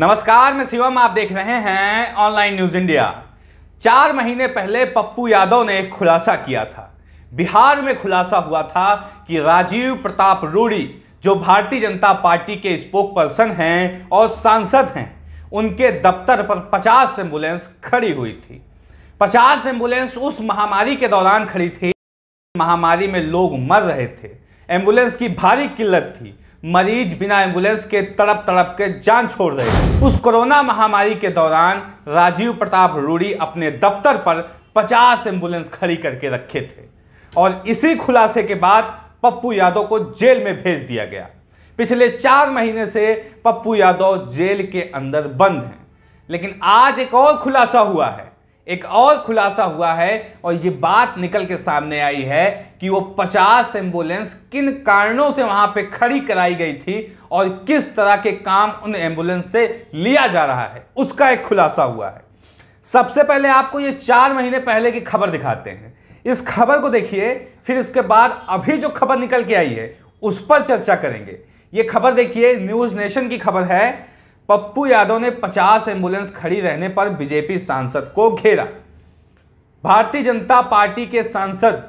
नमस्कार मैं शिवम आप देख रहे हैं ऑनलाइन न्यूज इंडिया चार महीने पहले पप्पू यादव ने एक खुलासा किया था बिहार में खुलासा हुआ था कि राजीव प्रताप रूड़ी जो भारतीय जनता पार्टी के स्पोक पर्सन हैं और सांसद हैं उनके दफ्तर पर 50 एम्बुलेंस खड़ी हुई थी 50 एम्बुलेंस उस महामारी के दौरान खड़ी थी महामारी में लोग मर रहे थे एम्बुलेंस की भारी किल्लत थी मरीज बिना एम्बुलेंस के तड़प तड़प के जान छोड़ रहे उस कोरोना महामारी के दौरान राजीव प्रताप रूड़ी अपने दफ्तर पर 50 एम्बुलेंस खड़ी करके रखे थे और इसी खुलासे के बाद पप्पू यादव को जेल में भेज दिया गया पिछले चार महीने से पप्पू यादव जेल के अंदर बंद हैं लेकिन आज एक और खुलासा हुआ है एक और खुलासा हुआ है और ये बात निकल के सामने आई है कि वो 50 एम्बुलेंस किन कारणों से वहां पे खड़ी कराई गई थी और किस तरह के काम उन एम्बुलेंस से लिया जा रहा है उसका एक खुलासा हुआ है सबसे पहले आपको ये चार महीने पहले की खबर दिखाते हैं इस खबर को देखिए फिर इसके बाद अभी जो खबर निकल के आई है उस पर चर्चा करेंगे ये खबर देखिए न्यूज नेशन की खबर है पप्पू यादव ने 50 एम्बुलेंस खड़ी रहने पर बीजेपी सांसद को घेरा भारतीय जनता पार्टी के सांसद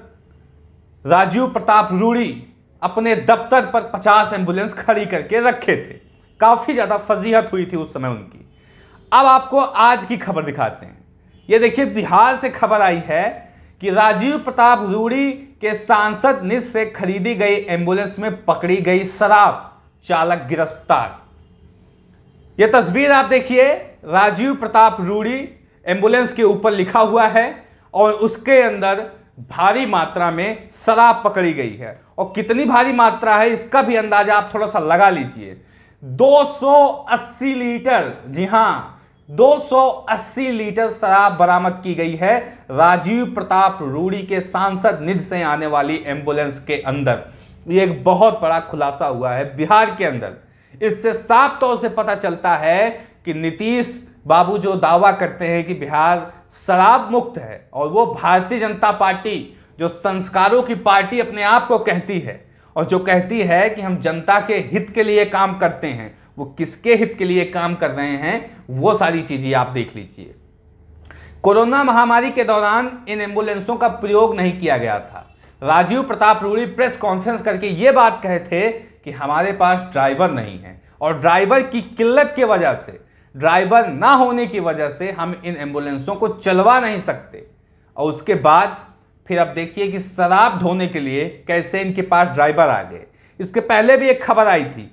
राजीव प्रताप रूड़ी अपने दफ्तर पर 50 एम्बुलेंस खड़ी करके रखे थे काफ़ी ज़्यादा फजीहत हुई थी उस समय उनकी अब आपको आज की खबर दिखाते हैं ये देखिए बिहार से खबर आई है कि राजीव प्रताप रूड़ी के सांसद निज से खरीदी गई एम्बुलेंस में पकड़ी गई शराब चालक गिरफ्तार ये तस्वीर आप देखिए राजीव प्रताप रूढ़ी एम्बुलेंस के ऊपर लिखा हुआ है और उसके अंदर भारी मात्रा में शराब पकड़ी गई है और कितनी भारी मात्रा है इसका भी अंदाजा आप थोड़ा सा लगा लीजिए 280 लीटर जी हां 280 लीटर शराब बरामद की गई है राजीव प्रताप रूड़ी के सांसद निधि से आने वाली एम्बुलेंस के अंदर ये एक बहुत बड़ा खुलासा हुआ है बिहार के अंदर इससे साफ तौर से पता चलता है कि नीतीश बाबू जो दावा करते हैं कि बिहार शराब मुक्त है और वो भारतीय जनता पार्टी जो संस्कारों की पार्टी अपने आप को कहती है और जो कहती है कि हम जनता के हित के लिए काम करते हैं वो किसके हित के लिए काम कर रहे हैं वो सारी चीज़ें आप देख लीजिए कोरोना महामारी के दौरान इन एम्बुलेंसों का प्रयोग नहीं किया गया था राजीव प्रताप रूड़ी प्रेस कॉन्फ्रेंस करके ये बात कहे थे कि हमारे पास ड्राइवर नहीं है और ड्राइवर की किल्लत की वजह से ड्राइवर ना होने की वजह से हम इन एम्बुलेंसों को चलवा नहीं सकते और उसके बाद फिर आप देखिए कि शराब धोने के लिए कैसे इनके पास ड्राइवर आ गए इसके पहले भी एक खबर आई थी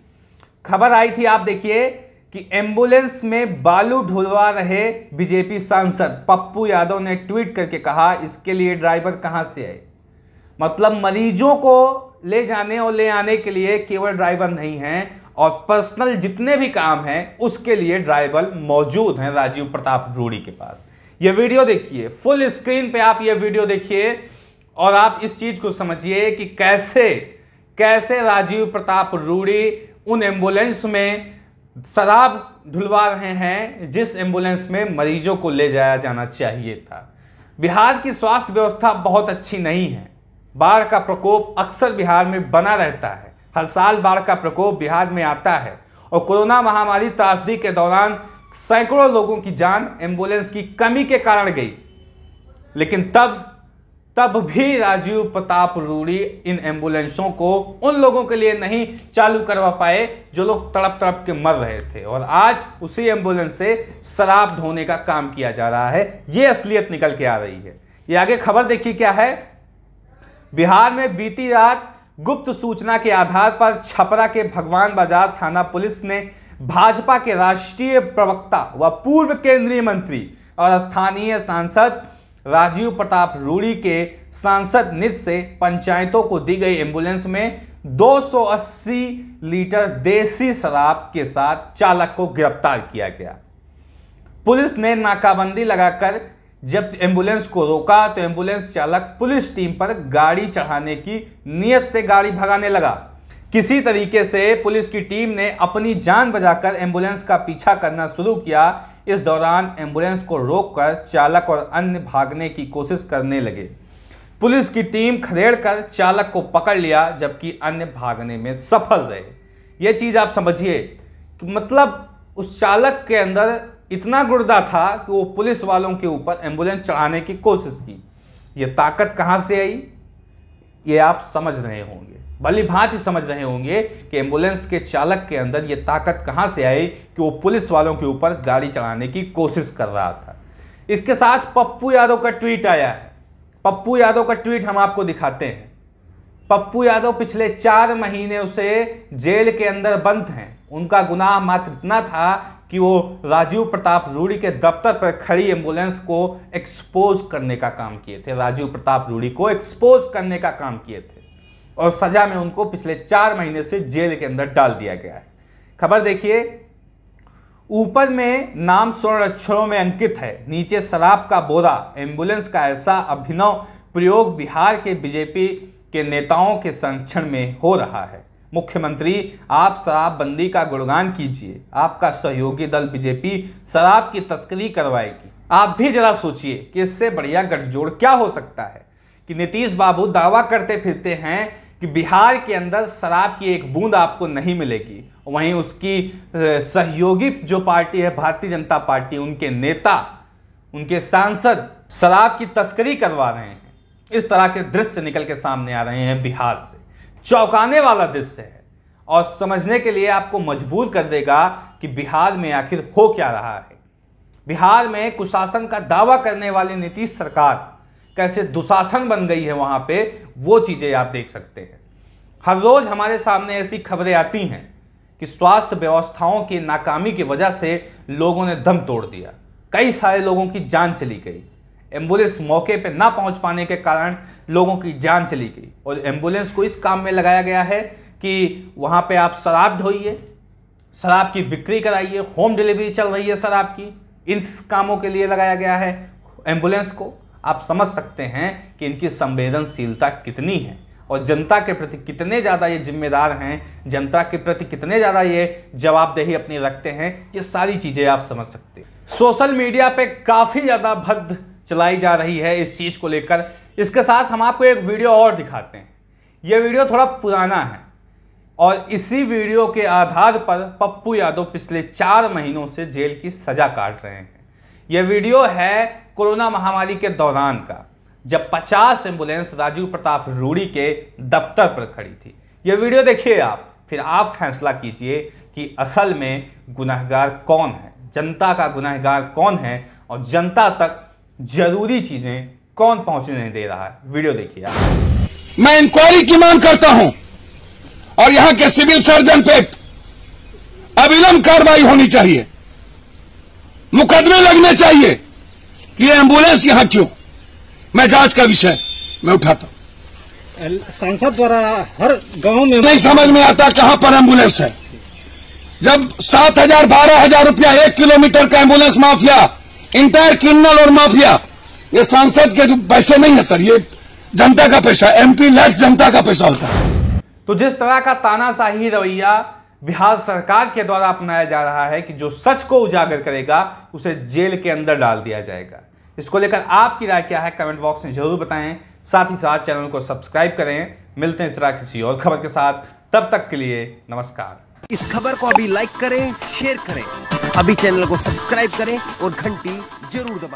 खबर आई थी आप देखिए कि एम्बुलेंस में बालू ढुलवा रहे बीजेपी सांसद पप्पू यादव ने ट्वीट करके कहा इसके लिए ड्राइवर कहाँ से आए मतलब मरीजों को ले जाने और ले आने के लिए केवल ड्राइवर नहीं हैं और पर्सनल जितने भी काम हैं उसके लिए ड्राइवर मौजूद हैं राजीव प्रताप रूड़ी के पास ये वीडियो देखिए फुल स्क्रीन पे आप ये वीडियो देखिए और आप इस चीज़ को समझिए कि कैसे कैसे राजीव प्रताप रूड़ी उन एम्बुलेंस में शराब धुलवा रहे हैं जिस एम्बुलेंस में मरीजों को ले जाया जाना चाहिए था बिहार की स्वास्थ्य व्यवस्था बहुत अच्छी नहीं है बाढ़ का प्रकोप अक्सर बिहार में बना रहता है हर साल बाढ़ का प्रकोप बिहार में आता है और कोरोना महामारी त्रासदी के दौरान सैकड़ों लोगों की जान एम्बुलेंस की कमी के कारण गई लेकिन तब तब भी राजीव प्रताप रूड़ी इन एम्बुलेंसों को उन लोगों के लिए नहीं चालू करवा पाए जो लोग तड़प तड़प के मर रहे थे और आज उसी एम्बुलेंस से शराब धोने का काम किया जा रहा है ये असलियत निकल के आ रही है ये आगे खबर देखिए क्या है बिहार में बीती रात गुप्त सूचना के आधार पर छपरा के भगवान बाजार थाना पुलिस ने भाजपा के राष्ट्रीय प्रवक्ता व पूर्व केंद्रीय मंत्री और स्थानीय सांसद राजीव प्रताप रूड़ी के सांसद निधि से पंचायतों को दी गई एम्बुलेंस में 280 लीटर देसी शराब के साथ चालक को गिरफ्तार किया गया पुलिस ने नाकाबंदी लगाकर जब एम्बुलेंस को रोका तो एम्बुलेंस चालक पुलिस टीम पर गाड़ी चढ़ाने की नियत से गाड़ी भगाने लगा किसी तरीके से पुलिस की टीम ने अपनी जान बजाकर एम्बुलेंस का पीछा करना शुरू किया इस दौरान एम्बुलेंस को रोककर चालक और अन्य भागने की कोशिश करने लगे पुलिस की टीम खदेड़कर चालक को पकड़ लिया जबकि अन्य भागने में सफल रहे ये चीज़ आप समझिए मतलब उस चालक के अंदर इतना गुर्दा था कि वो पुलिस वालों के ऊपर एम्बुलेंस चढ़ाने की कोशिश की ये ताकत कहाँ से आई ये आप समझ रहे होंगे भली भांति समझ रहे होंगे कि एम्बुलेंस के चालक के अंदर ये ताकत कहाँ से आई कि वो पुलिस वालों के ऊपर गाड़ी चढ़ाने की कोशिश कर रहा था इसके साथ पप्पू यादव का ट्वीट आया है पप्पू यादव का ट्वीट हम आपको दिखाते हैं पप्पू यादव पिछले चार महीने उसे जेल के अंदर बंद हैं उनका गुनाह मात्र इतना था कि वो राजीव प्रताप रूड़ी के दफ्तर पर खड़ी एम्बुलेंस को एक्सपोज करने का काम किए थे राजीव प्रताप रूड़ी को एक्सपोज करने का काम किए थे और सजा में उनको पिछले चार महीने से जेल के अंदर डाल दिया गया है खबर देखिए ऊपर में नाम स्वर्ण अक्षरों में अंकित है नीचे शराब का बोरा एम्बुलेंस का ऐसा अभिनव प्रयोग बिहार के बीजेपी के नेताओं के संरक्षण में हो रहा है मुख्यमंत्री आप शराबबंदी का गुणगान कीजिए आपका सहयोगी दल बीजेपी शराब की तस्करी करवाएगी आप भी जरा सोचिए कि इससे बढ़िया गठजोड़ क्या हो सकता है कि नीतीश बाबू दावा करते फिरते हैं कि बिहार के अंदर शराब की एक बूंद आपको नहीं मिलेगी वहीं उसकी सहयोगी जो पार्टी है भारतीय जनता पार्टी उनके नेता उनके सांसद शराब की तस्करी करवा रहे हैं इस तरह के दृश्य निकल के सामने आ रहे हैं बिहार से चौंकाने वाला दृश्य है और समझने के लिए आपको मजबूर कर देगा कि बिहार में आखिर हो क्या रहा है बिहार में कुशासन का दावा करने वाली नीतीश सरकार कैसे दुशासन बन गई है वहाँ पे वो चीज़ें आप देख सकते हैं हर रोज़ हमारे सामने ऐसी खबरें आती हैं कि स्वास्थ्य व्यवस्थाओं की नाकामी की वजह से लोगों ने दम तोड़ दिया कई सारे लोगों की जान चली गई एम्बुलेंस मौके पर ना पहुंच पाने के कारण लोगों की जान चली गई और एम्बुलेंस को इस काम में लगाया गया है कि वहाँ पे आप शराब ढोइए शराब की बिक्री कराइए होम डिलीवरी चल रही है शराब की इन कामों के लिए लगाया गया है एम्बुलेंस को आप समझ सकते हैं कि इनकी संवेदनशीलता कितनी है और जनता के प्रति कितने ज़्यादा ये जिम्मेदार हैं जनता के प्रति कितने ज़्यादा ये जवाबदेही अपनी रखते हैं ये सारी चीज़ें आप समझ सकते हैं सोशल मीडिया पे काफ़ी ज़्यादा भद्द चलाई जा रही है इस चीज़ को लेकर इसके साथ हम आपको एक वीडियो और दिखाते हैं यह वीडियो थोड़ा पुराना है और इसी वीडियो के आधार पर पप्पू यादव पिछले चार महीनों से जेल की सज़ा काट रहे हैं यह वीडियो है कोरोना महामारी के दौरान का जब 50 एम्बुलेंस राजीव प्रताप रूड़ी के दफ्तर पर खड़ी थी यह वीडियो देखिए आप फिर आप फैसला कीजिए कि असल में गुनहगार कौन है जनता का गुनहगार कौन है और जनता तक जरूरी चीजें कौन पहुंचने दे रहा है वीडियो देखिए आप मैं इंक्वायरी की मांग करता हूं और यहां के सिविल सर्जन पे अविलंब कार्रवाई होनी चाहिए मुकदमे लगने चाहिए कि एम्बुलेंस यहां क्यों मैं जांच का विषय मैं उठाता हूं सांसद द्वारा हर गांव में नहीं समझ में आता कहां पर एम्बुलेंस है जब सात हजार बारह हजार रुपया एक किलोमीटर का एम्बुलेंस माफिया इंटायर क्रिमिनल और माफिया ये सांसद के जो पैसे नहीं है सर ये जनता का पैसा एमपी लेफ्ट जनता का पैसा होता है तो जिस तरह का तानाशाही रवैया बिहार सरकार के द्वारा अपनाया जा रहा है कि जो सच को उजागर करेगा उसे जेल के अंदर डाल दिया जाएगा इसको लेकर आपकी राय क्या है कमेंट बॉक्स में जरूर बताएं साथ ही साथ चैनल को सब्सक्राइब करें मिलते हैं इस तरह किसी और खबर के साथ तब तक के लिए नमस्कार इस खबर को अभी लाइक करें शेयर करें अभी चैनल को सब्सक्राइब करें और घंटी जरूर दबाएं